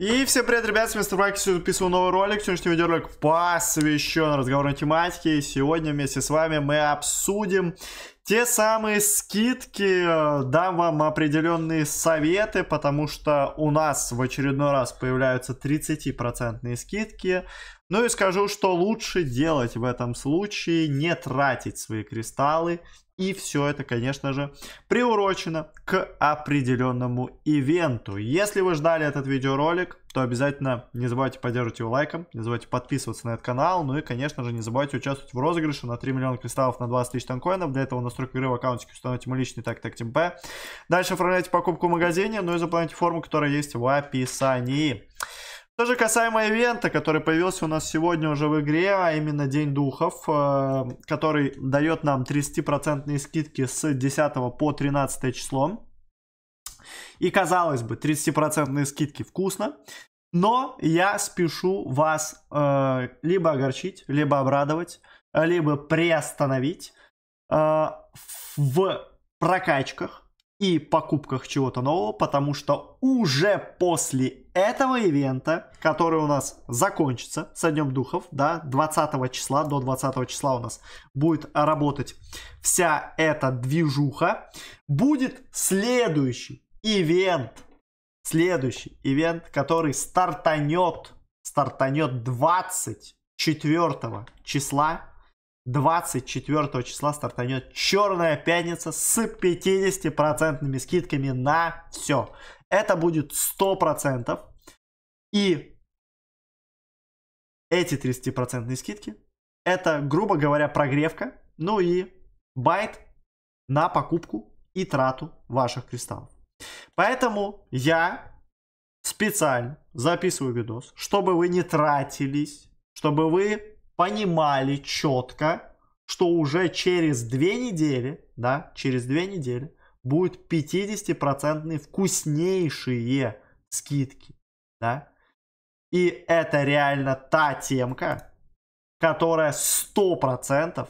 И всем привет, ребят, с вами Старбаки, сегодня записываю новый ролик, сегодняшний видеоролик посвящен разговорной тематике, и сегодня вместе с вами мы обсудим те самые скидки, дам вам определенные советы, потому что у нас в очередной раз появляются 30% скидки, ну и скажу, что лучше делать в этом случае, не тратить свои кристаллы. И все это, конечно же, приурочено к определенному ивенту. Если вы ждали этот видеоролик, то обязательно не забывайте поддерживать его лайком, не забывайте подписываться на этот канал, ну и, конечно же, не забывайте участвовать в розыгрыше на 3 миллиона кристаллов на 20 тысяч танкоинов. Для этого настройка игры в аккаунтике установите мой личный так так ТМП. Дальше оформляйте покупку в магазине, ну и заполняйте форму, которая есть в описании. Что же касаемо ивента, который появился у нас сегодня уже в игре, а именно День Духов, э, который дает нам 30% скидки с 10 по 13 число. И казалось бы, 30% скидки вкусно, но я спешу вас э, либо огорчить, либо обрадовать, либо приостановить э, в прокачках и покупках чего-то нового, потому что уже после этого ивента, который у нас закончится со Днем Духов, да, 20 числа, до 20 числа у нас будет работать вся эта движуха, будет следующий ивент, следующий ивент, который стартанет, стартанет 24 числа 24 числа стартанет Черная Пятница с 50% скидками на все. Это будет 100%. И эти 30% скидки, это, грубо говоря, прогревка, ну и байт на покупку и трату ваших кристаллов. Поэтому я специально записываю видос, чтобы вы не тратились, чтобы вы понимали четко, что уже через две недели, да, через две недели будет 50% вкуснейшие скидки, да. И это реально та темка, которая 100%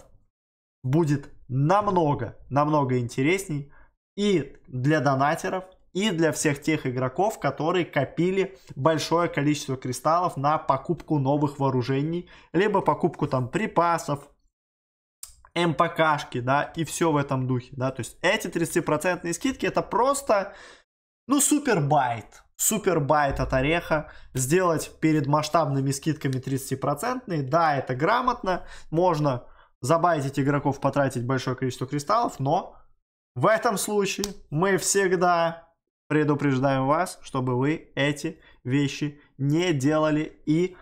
будет намного, намного интересней и для донатеров, и для всех тех игроков, которые копили большое количество кристаллов на покупку новых вооружений, либо покупку там припасов, МПКшки, да, и все в этом духе, да, то есть эти 30% скидки это просто, ну, супер байт, супер байт от ореха, сделать перед масштабными скидками 30%, да, это грамотно, можно забайтить игроков, потратить большое количество кристаллов, но в этом случае мы всегда предупреждаем вас, чтобы вы эти вещи не делали и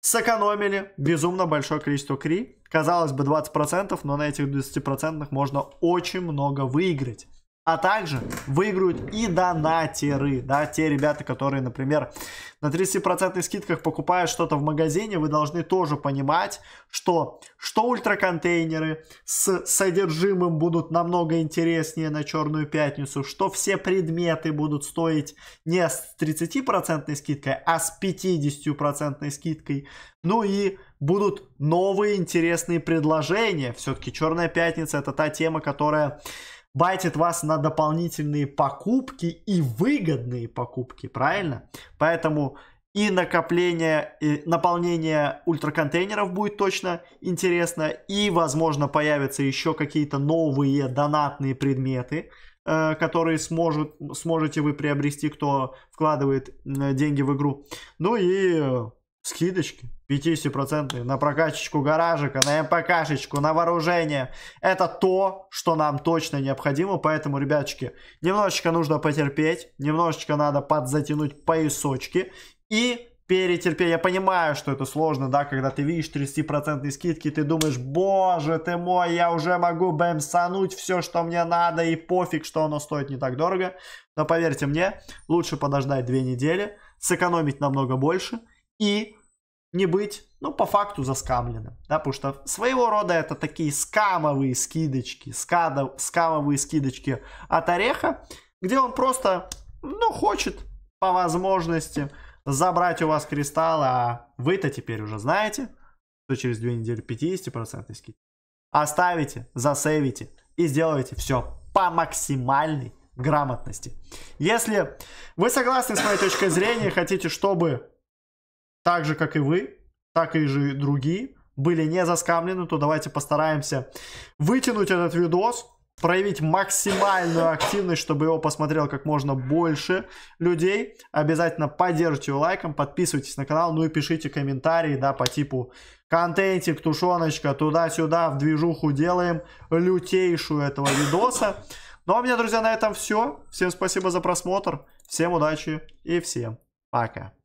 сэкономили безумно большое количество кри. Казалось бы 20%, но на этих 20% можно очень много выиграть. А также выиграют и донатеры, да, те ребята, которые, например, на 30% скидках покупают что-то в магазине, вы должны тоже понимать, что, что ультраконтейнеры с содержимым будут намного интереснее на Черную Пятницу, что все предметы будут стоить не с 30% скидкой, а с 50% скидкой. Ну и будут новые интересные предложения. Все-таки Черная Пятница это та тема, которая байтит вас на дополнительные покупки и выгодные покупки, правильно? Поэтому и накопление, и наполнение ультраконтейнеров будет точно интересно, и, возможно, появятся еще какие-то новые донатные предметы, э, которые сможет, сможете вы приобрести, кто вкладывает деньги в игру. Ну и э, Скидочки 50% на прокачечку гаражика, на МПКшечку, на вооружение. Это то, что нам точно необходимо. Поэтому, ребяточки, немножечко нужно потерпеть. Немножечко надо подзатянуть поясочки. И перетерпеть. Я понимаю, что это сложно, да, когда ты видишь 30% скидки, ты думаешь, боже ты мой, я уже могу бэмсануть все, что мне надо, и пофиг, что оно стоит не так дорого. Но поверьте мне, лучше подождать две недели, сэкономить намного больше и не быть, ну, по факту заскамленным, да, потому что своего рода это такие скамовые скидочки, скада, скамовые скидочки от Ореха, где он просто, ну, хочет по возможности забрать у вас кристаллы, а вы-то теперь уже знаете, что через две недели 50% скидки. Оставите, засейвите и сделайте все по максимальной грамотности. Если вы согласны с моей точкой зрения, хотите, чтобы так же, как и вы, так и же другие, были не заскамлены, то давайте постараемся вытянуть этот видос, проявить максимальную активность, чтобы его посмотрел как можно больше людей. Обязательно поддержите его лайком, подписывайтесь на канал, ну и пишите комментарии, да, по типу контентик, тушеночка, туда-сюда, в движуху делаем лютейшую этого видоса. Ну а у меня, друзья, на этом все. Всем спасибо за просмотр, всем удачи и всем пока.